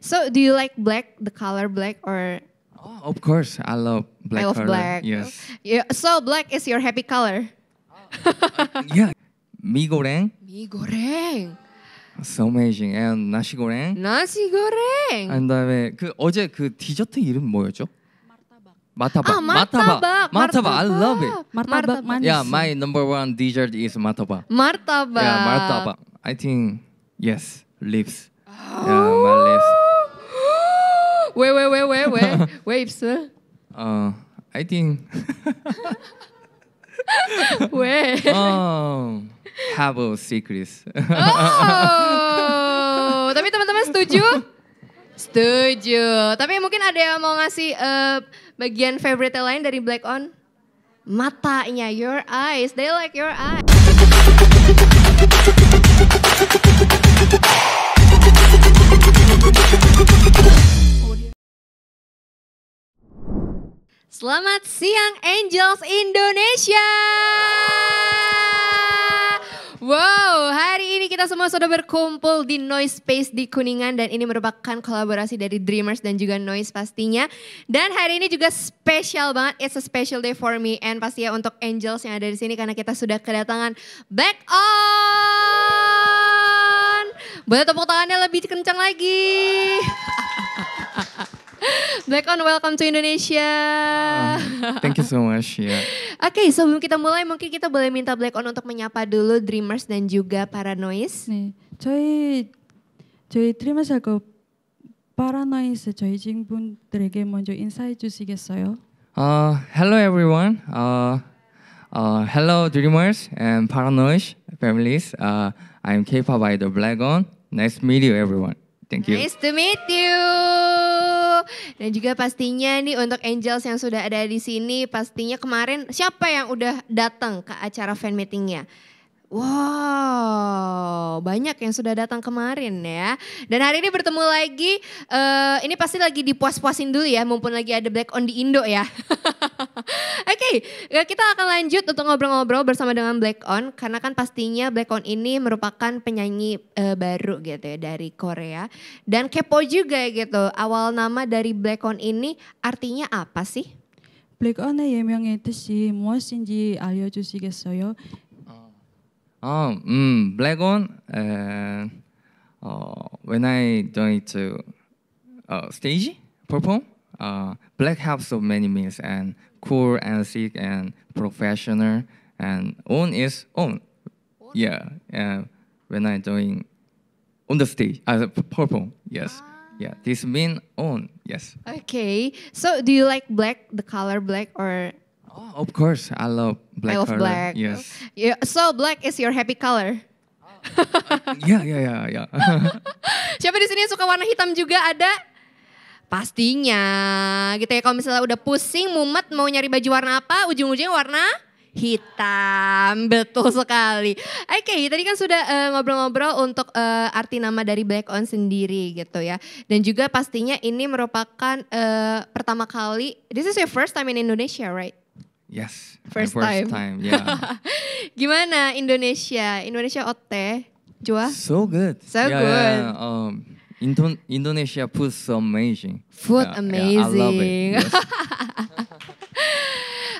So do you like black, the color black, or? Oh, of course, I love black. I love color. black. Yes. Yeah. So black is your happy color. uh, yeah. Mie goreng. Mie goreng. So amazing. And nasi goreng. Nasi goreng. And 다음에 uh, 그 어제 그 디저트 이름 뭐였죠? Mataba. Ah, mataba. Mataba. Mataba. I love it. Martabak manis. Yeah, my number one dessert is mataba. Martabak. Yeah, martabak. I think yes, lips. Oh. Yeah, my oh. lips. Wait, wait, wait, wait, wait. Waves. Uh, I think. wait. Oh, have a secret. oh, tapi teman-teman setuju? Setuju. Tapi mungkin ada yang mau ngasih uh, bagian favorite lain dari Black On? Matanya, your eyes. They like your eyes. Selamat siang Angels Indonesia. Wow, hari ini kita semua sudah berkumpul di Noise Space di Kuningan dan ini merupakan kolaborasi dari Dreamers dan juga Noise pastinya. Dan hari ini juga spesial banget, it's a special day for me and pastinya untuk Angels yang ada di sini karena kita sudah kedatangan back On. Boleh tepuk tangannya lebih kencang lagi. Black on, welcome to Indonesia. Uh, thank you so much. Yeah. Oke, okay, sebelum kita mulai mungkin kita boleh minta Black on untuk menyapa dulu Dreamers dan juga Nih, aku Paranoise. cuy 저희 저희 pun 파라노이스 mau 친구들에게 insight juga guys Uh, hello everyone. Uh, uh, hello Dreamers and Paranoise families. Uh, I'm K-pop idol Black on. Nice to meet you everyone. Thank you. Nice to meet you dan juga pastinya nih untuk Angels yang sudah ada di sini pastinya kemarin siapa yang udah datang ke acara fan meetingnya? Wow, banyak yang sudah datang kemarin ya. Dan hari ini bertemu lagi, uh, ini pasti lagi dipuas-puasin dulu ya, mumpun lagi ada Black on di Indo ya. okay, eh, kita akan lanjut untuk ngobrol-ngobrol bersama dengan Black On karena kan pastinya Black On ini merupakan penyanyi uh, baru gitu ya dari Korea dan kepo juga gitu. Awal nama dari Black On ini artinya apa sih? Black On ya itu sih 예명의 뜻이 ayo cuci 어, Oh, hmm, Black On, uh, when I join to uh, stage perform, uh, black have so many means and cool and sick and professional and on is on. What? Yeah, and when I doing on the stage uh, purple, yes. Ah. Yeah, this mean on, yes. Okay, so do you like black, the color black, or Oh, of course, I love black. I love color. black. Yes. Yeah. So black is your happy color. Oh. yeah, yeah, yeah, yeah. Siapa di sini suka warna hitam juga ada? Pastinya gitu ya kalau misalnya udah pusing mumet mau nyari baju warna apa ujung-ujungnya warna hitam betul sekali. Oke okay, tadi kan sudah eh, ngobrol-ngobrol uh, untuk uh, arti nama dari Black On sendiri gitu ya dan juga pastinya ini merupakan uh, pertama kali this is your first time in Indonesia right? Yes. First, first time. time yeah. Gimana Indonesia? Indonesia ote? Jua? So good. So yeah, good. Yeah, um, Indon Indonesia food so amazing. Food yeah, amazing. Yeah, I love it. Yes.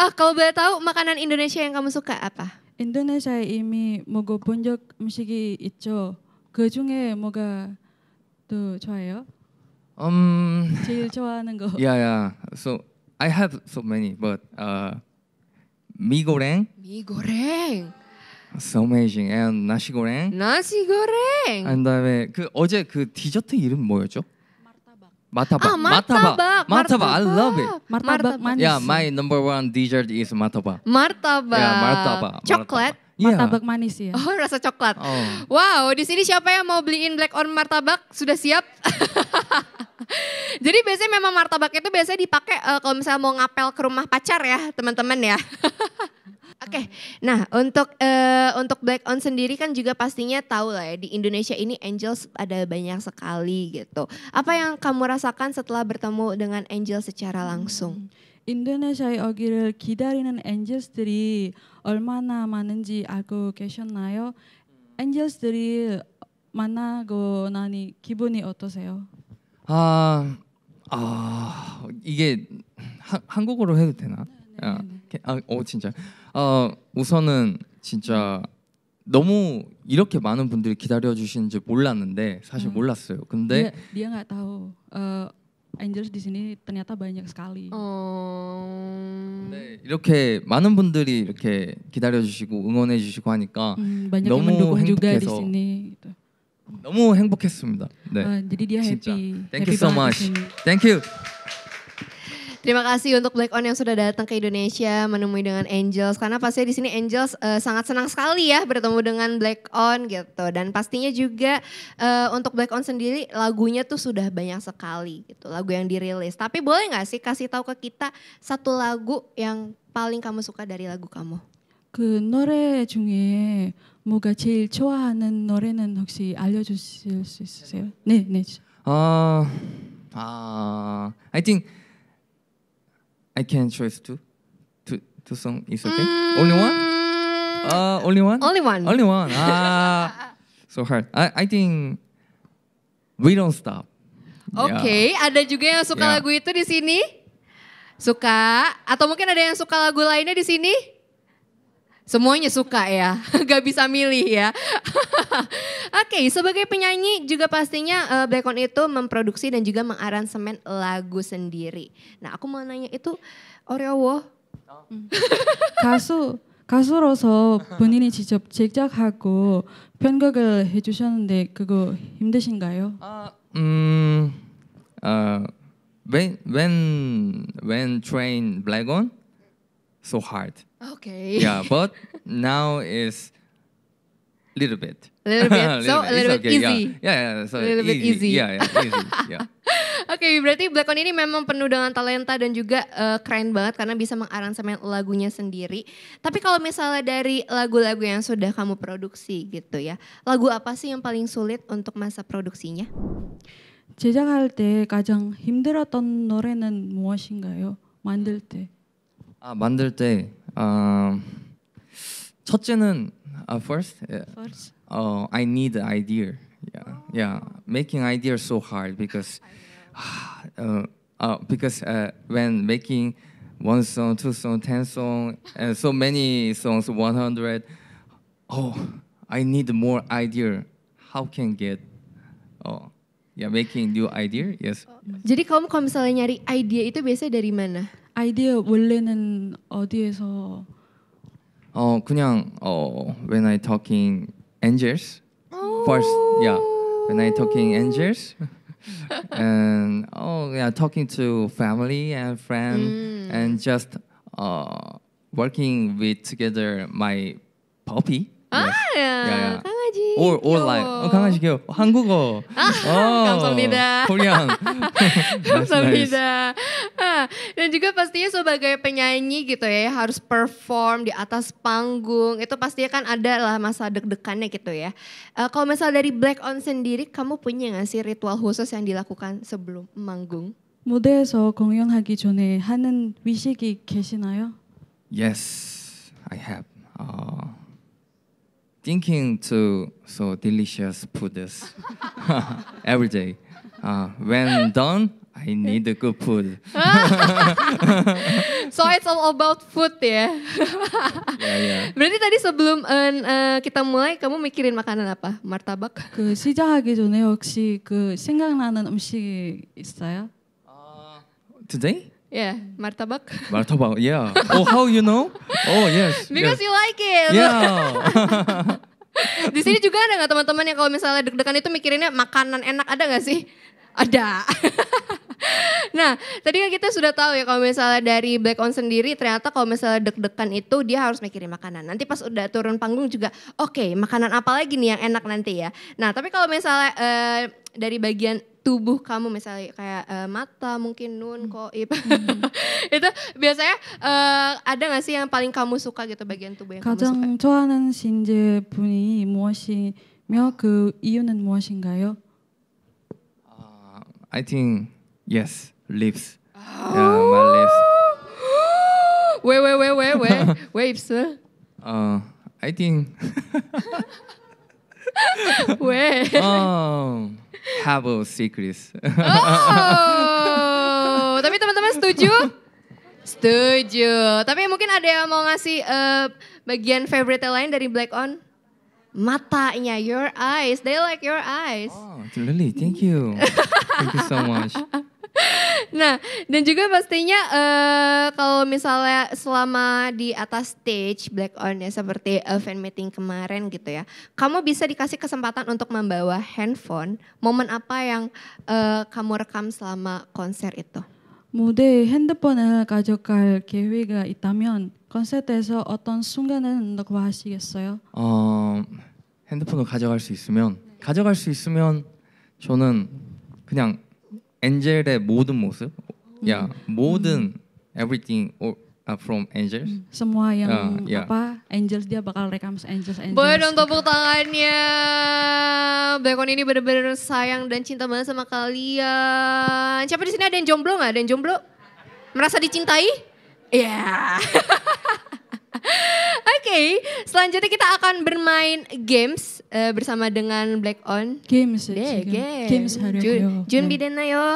oh, kalau boleh tahu makanan Indonesia yang kamu suka apa? 인도네시아에 이미 먹어본 적 음식이 있죠. 그 중에 뭐가 또 좋아요? Um, 제일 좋아하는 거. Yeah, yeah. So I have so many, but uh, mie goreng. Mie goreng. So amazing. And 나시 고랭. 나시 고랭. 그다음에 그 어제 그 디저트 이름 뭐였죠? 마타바. 마타바. 마타바. I love it. 마타바. Yeah, my number one dessert is 마타바. 마타바. Yeah, 마타바. Coklat. Yeah. Martabak manis ya. Oh, rasa coklat. Oh. Wow, di sini siapa yang mau beliin black on martabak? Sudah siap? Jadi biasanya memang martabak itu biasanya dipakai uh, kalau misalnya mau ngapel ke rumah pacar ya, teman-teman ya. Oke, okay. nah untuk uh, untuk Black On sendiri kan juga pastinya tahu lah ya di Indonesia ini Angels ada banyak sekali gitu. Apa yang kamu rasakan setelah bertemu dengan Angel secara hmm. langsung? Indonesia Angels dari olmana manenji aku 얼마나 nayo. Angels dari mana go nani kibuni 어떠세요? 아, 아 이게 하, 한국어로 해도 되나? 네, 네, 아, 네, 아, 어 진짜. 어 우선은 진짜 너무 이렇게 많은 분들이 기다려 주시는지 몰랐는데 사실 아. 몰랐어요. 근데 dia nggak tahu uh, Angels di sini ternyata banyak sekali. 어... 네, 이렇게 많은 분들이 이렇게 기다려 주시고 응원해 주시고 하니까 음, 너무 행복해서 j u g 너무 행복했습니다. 네. 아, jadi dia 진짜. happy. Thank happy you so much. Thank you. Terima kasih untuk Black On yang sudah datang ke Indonesia menemui dengan Angels karena pastinya di sini Angels uh, sangat senang sekali ya bertemu dengan Black On gitu dan pastinya juga uh, untuk Black On sendiri lagunya tuh sudah banyak sekali gitu lagu yang dirilis tapi boleh nggak sih kasih tahu ke kita satu lagu yang paling kamu suka dari lagu kamu? 그 노래 중에 모가 제일 좋아하는 노래는 혹시 알려주실 수 있으세요? 네, 네. 아, 아, I think I can choose two, two, two song. is okay. Mm. Only one. Uh, only one. Only one. Only one. Ah, so hard. I I think we don't stop. Oke, okay, yeah. ada juga yang suka yeah. lagu itu di sini. Suka atau mungkin ada yang suka lagu lainnya di sini? Semuanya suka ya, gak bisa milih ya. Oke, okay, sebagai penyanyi juga pastinya uh, eh, Blackon itu memproduksi dan juga mengaransemen lagu sendiri. Nah, aku mau nanya itu Oreowo. Oh. 가수 가수로서 본인이 직접 제작하고 편곡을 해주셨는데 그거 힘드신가요? Uh, um, uh, when when when train Blackon, so hard. Okay. Yeah, but now is little bit. Little bit. little so bit. a little bit easy. Yeah, yeah. yeah so a little easy. bit easy. Yeah, yeah. Easy. yeah. Oke, okay, berarti Blackon ini memang penuh dengan talenta dan juga uh, keren banget karena bisa mengaransemen lagunya sendiri. Tapi kalau misalnya dari lagu-lagu yang sudah kamu produksi gitu ya, lagu apa sih yang paling sulit untuk masa produksinya? 제작할 때 가장 힘들었던 노래는 무엇인가요? 만들 때. 아 만들 때 어, 첫째는 uh, first, yeah. first? Uh, I need the idea. Yeah, oh. yeah. Making idea so hard because ah, uh, uh, because uh, when making one song, two song, ten song, and so many songs, one hundred. Oh, I need more idea. How can get? Oh, yeah, making new idea. Yes. Oh. Jadi kamu kalau misalnya nyari idea itu biasanya dari mana? 아이디어 원래는 어디에서 어 그냥 어 when I talking angels first yeah when I talking angels and oh yeah talking to family and friend mm. and just uh working with together my puppy 아, ah, yes. yeah, 강아지. Or or 귀여워. like 강아지 귀여워. 한국어. 아, 어, 감사합니다. 코리안. 감사합니다. Nice. Dan juga pastinya sebagai penyanyi gitu ya, harus perform di atas panggung. Itu pastinya kan ada lah masa deg-degannya gitu ya. Uh, kalau misal dari Black On sendiri, kamu punya nggak sih ritual khusus yang dilakukan sebelum manggung? 무대에서 공연하기 전에 하는 의식이 계시나요? Yes, I have. Uh, thinking to so delicious foods every day. Uh, when done, I need a good food. so it's all about food ya. yeah, yeah. Berarti tadi sebelum uh, kita mulai kamu mikirin makanan apa? Martabak? 그 시작하기 전에 혹시 그 생각나는 음식 있어요? Uh, today? Yeah, martabak. Martabak, yeah. oh, how you know? Oh, yes. Because yes. you like it. Yeah. Di sini juga ada nggak teman-teman yang kalau misalnya deg-degan itu mikirinnya makanan enak ada nggak sih? Ada. nah, tadi kan kita sudah tahu ya kalau misalnya dari Black On sendiri ternyata kalau misalnya deg-degan itu dia harus mikirin makanan. Nanti pas udah turun panggung juga, oke okay, makanan apa lagi nih yang enak nanti ya. Nah, tapi kalau misalnya uh, dari bagian tubuh kamu misalnya kayak uh, mata mungkin nun hmm. kok hmm. itu biasanya uh, ada nggak sih yang paling kamu suka gitu bagian tubuh yang 가장 kamu suka? 좋아하는 신제품이 무엇이며 그 이유는 무엇인가요? Uh, I think Yes, lips. Oh. Ya, my lips. Wait, wait, wait, wait, wait. Waves. Uh, I think. wait. Oh, have a secret. oh, tapi teman-teman setuju? Setuju. Tapi mungkin ada yang mau ngasih uh, bagian favorite lain dari Black On? Matanya, your eyes. They like your eyes. Oh, really? Thank you. Thank you so much. nah dan juga pastinya uh, kalau misalnya selama di atas stage black on ya seperti uh, fan meeting kemarin gitu ya kamu bisa dikasih kesempatan untuk membawa handphone momen apa yang uh, kamu rekam selama konser itu 무대에 핸드폰을 가져갈 계획이 있다면 콘서트에서 어떤 순간을 넣고 하시겠어요? 어 핸드폰을 가져갈 수 있으면 가져갈 수 있으면 저는 그냥 엔젤의 모든 모습, 야 모든 everything or, uh, from angels. Semua yang uh, yeah. apa angels dia bakal rekam angels angels. Boleh dong tepuk tangannya. Bekon ini benar-benar sayang dan cinta banget sama kalian. Siapa di sini ada yang jomblo nggak? Ada yang jomblo? Merasa dicintai? Iya. Yeah. Oke, okay, selanjutnya kita akan bermain games uh, bersama dengan Black On. Games. Ya, yeah, games. Games Jun, Jun biden na yo.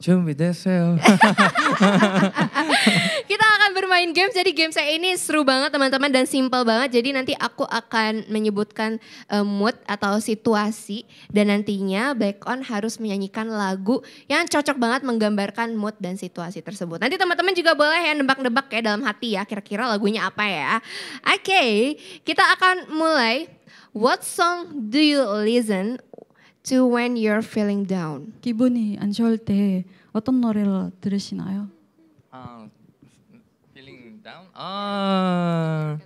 Jun biden Kita bermain game, jadi game saya ini seru banget teman-teman dan simple banget. Jadi nanti aku akan menyebutkan uh, mood atau situasi dan nantinya back On harus menyanyikan lagu yang cocok banget menggambarkan mood dan situasi tersebut. Nanti teman-teman juga boleh ya nebak-nebak ya dalam hati ya kira-kira lagunya apa ya. Oke, okay, kita akan mulai. What song do you listen to when you're feeling down? 기분이 안 좋을 때 어떤 노래를 들으시나요? down? 아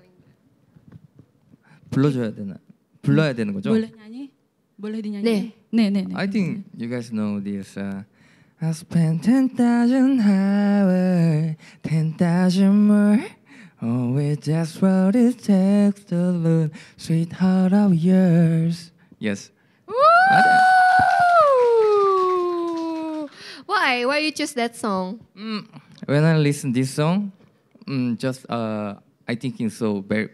되나? 불러야 되는 거죠? 몰래냐니? 몰래디냐니? 네. 네, 네, 네. I think you guys know this. Uh, I spent 10,000 hours, 10,000 more. Oh, it just what it takes to learn, sweetheart of yours. Yes. Woo! Why? Why you choose that song? Mm, when I listen this song, Mm, just uh, I thinking so very,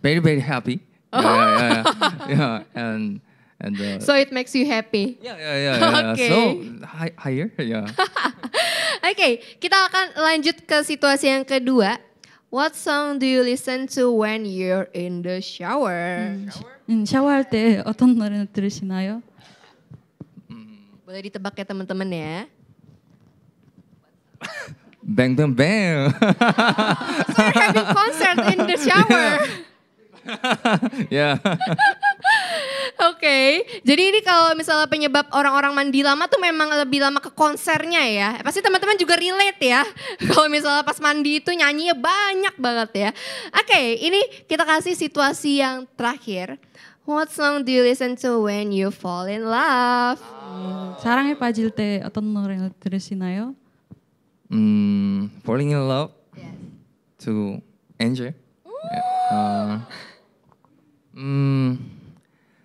very very happy. Oh. Yeah, yeah, yeah, and and. Uh, so it makes you happy. Yeah, yeah, yeah. yeah. Okay. So hi, higher, yeah. Oke, okay, kita akan lanjut ke situasi yang kedua. What song do you listen to when you're in the shower? Hmm, shower? 음, 샤워할 때 어떤 노래 들으시나요? Boleh ditebak ya teman-teman ya. Bang bang bang. so you're having concert in the shower. Yeah. Oke, okay. jadi ini kalau misalnya penyebab orang-orang mandi lama tuh memang lebih lama ke konsernya ya. Pasti teman-teman juga relate ya. Kalau misalnya pas mandi itu nyanyinya banyak banget ya. Oke, okay, ini kita kasih situasi yang terakhir. What song do you listen to when you fall in love? 사랑에 Pak Jilte, atau 노래를 들으시나요? 음, falling in love yes. to Angel. 어, 음,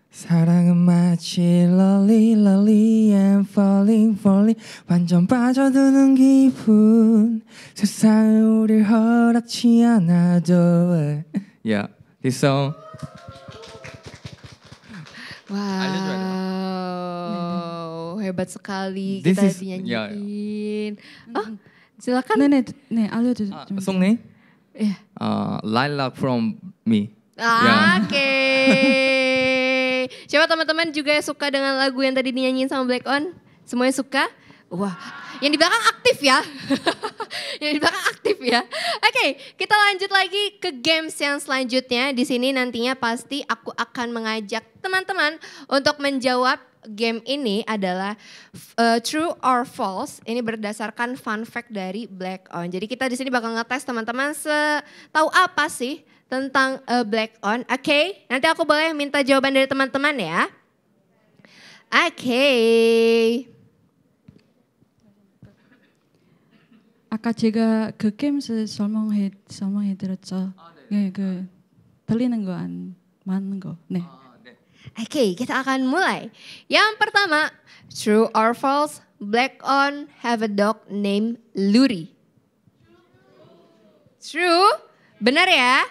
사랑은 마치 롤리 롤리 I'm falling falling 완전 빠져드는 기분 세상 우릴 허락치 않아도 Yeah, this song Wow, h e b sekali this kita is, dinyanyiin. Yeah. Oh, Silakan. Nih, nih, nih, tuh. Song nih. Iya. Yeah. Lilac from me. Ah, yeah. Oke. Okay. Siapa teman-teman juga suka dengan lagu yang tadi dinyanyiin sama Black On? Semuanya suka? Wah, yang di belakang aktif ya. yang di belakang aktif ya. Oke, okay, kita lanjut lagi ke games yang selanjutnya. Di sini nantinya pasti aku akan mengajak teman-teman untuk menjawab game ini adalah uh, true or false. Ini berdasarkan fun fact dari Black On. Jadi kita di sini bakal ngetes teman-teman tahu apa sih tentang uh, Black On. Oke, okay? nanti aku boleh minta jawaban dari teman-teman ya. Oke. Okay. 아까 ke game 게임에서 설명해 hit somong hit terus 네, oh, ya, ke 틀리는 거 man 맞는 거. Oke, okay, kita akan mulai. Yang pertama, true or false, black on have a dog named Luri. True, benar ya?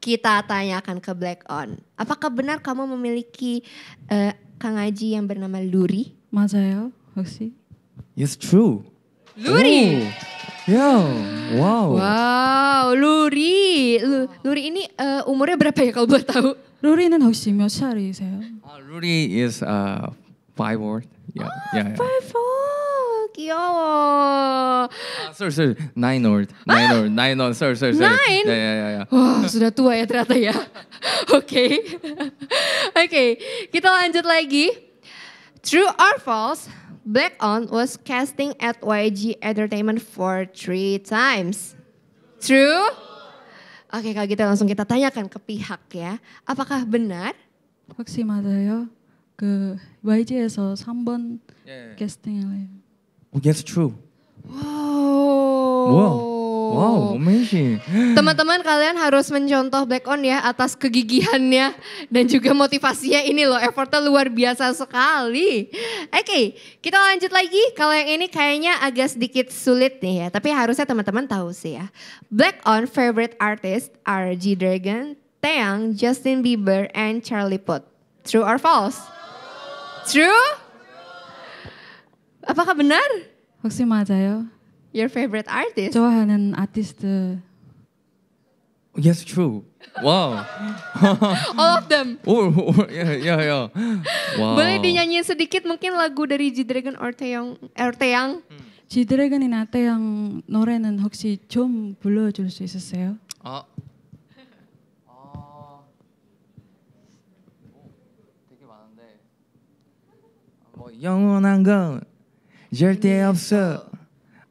Kita tanyakan ke black on. Apakah benar kamu memiliki uh, Kang Aji yang bernama Luri? Mas Hoshi. Yes, true. Luri. Oh. Yo, wow. Wow, Luri. Luri ini uh, umurnya berapa ya kalau boleh tahu? 루리는 혹시 몇 살이세요? 아, uh, 루리 is uh, five old. Yeah, 아, yeah, yeah. five four. Oh, 귀여워. 아, uh, sorry, sorry. Nine old. Nine old. Nine old. Sorry, sorry, Nine. Yeah, yeah, yeah. sudah tua ya ternyata ya. Oke. okay. kita lanjut lagi. True or false? Black On was casting at YG Entertainment for three times. True? Oke, kalau gitu langsung kita tanyakan ke pihak ya. Apakah benar? 확실히 맞아요. Ya. ke YG에서 3번 캐스팅을 해요. Oh, yes, true. Wow. Wow. Wow, amazing. Teman-teman kalian harus mencontoh Black On ya atas kegigihannya dan juga motivasinya ini loh, effortnya luar biasa sekali. Oke, okay, kita lanjut lagi. Kalau yang ini kayaknya agak sedikit sulit nih ya, tapi harusnya teman-teman tahu sih ya. Black On favorite artist are G Dragon, Taeyang, Justin Bieber, and Charlie Puth. True or false? True? Apakah benar? 혹시 ya. Your favorite artist? 좋아하는 아티스트. Oh, yes, true. Wow. All of them. Oh, oh, oh yeah, yeah, yeah. Wow. Boleh dinyanyiin sedikit mungkin lagu dari G Dragon or Taeyong, or Taeyang? Hmm. G Dragon이나 yang 노래는 혹시 좀 불러줄 수 있으세요? Oh. 아. 되게 많은데. 뭐 절대 없어.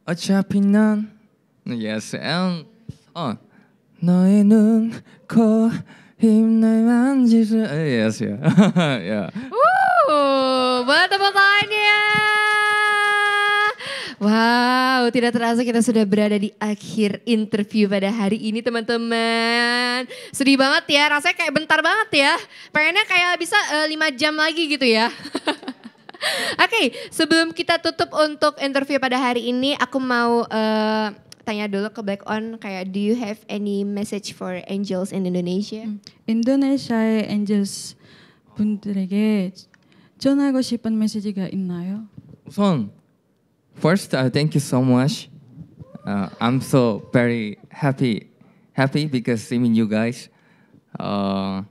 어차피 난 Yes and oh, 너의 눈, 코, 힘을 만질 수 Yes yeah yeah Woo, buat tepuk tangannya Wow, tidak terasa kita sudah berada di akhir interview pada hari ini teman-teman. Sedih banget ya, rasanya kayak bentar banget ya. Pengennya kayak bisa uh, eh, 5 jam lagi gitu ya. Oke, okay, sebelum kita tutup untuk interview pada hari ini, aku mau uh, tanya dulu ke Black On kayak do you have any message for angels in Indonesia? Hmm. Indonesia, e angels 분들에게 message 싶은 메시지가 있나요? 우선 first uh, thank you so much. Uh, I'm so very happy happy because seeing you guys. Uh,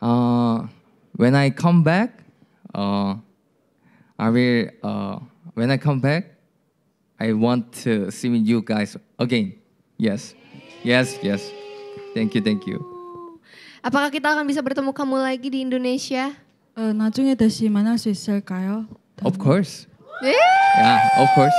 uh, when I come back, uh, I will, uh, when I come back, I want to see you guys again. Yes. Yes, yes. Thank you, thank you. Apakah kita akan bisa bertemu kamu lagi di Indonesia? Uh, 나중에 다시 만날 수 있을까요? Of course. Ya, yeah, of course.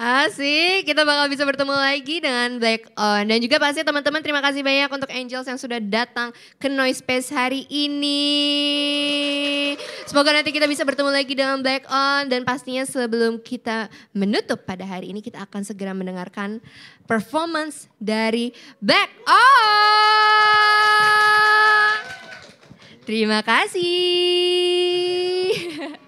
Asik, kita bakal bisa bertemu lagi dengan Black On. Dan juga pasti teman-teman terima kasih banyak untuk Angels yang sudah datang ke Noise Space hari ini. Semoga nanti kita bisa bertemu lagi dengan Black On. Dan pastinya sebelum kita menutup pada hari ini, kita akan segera mendengarkan performance dari Black On. Terima kasih.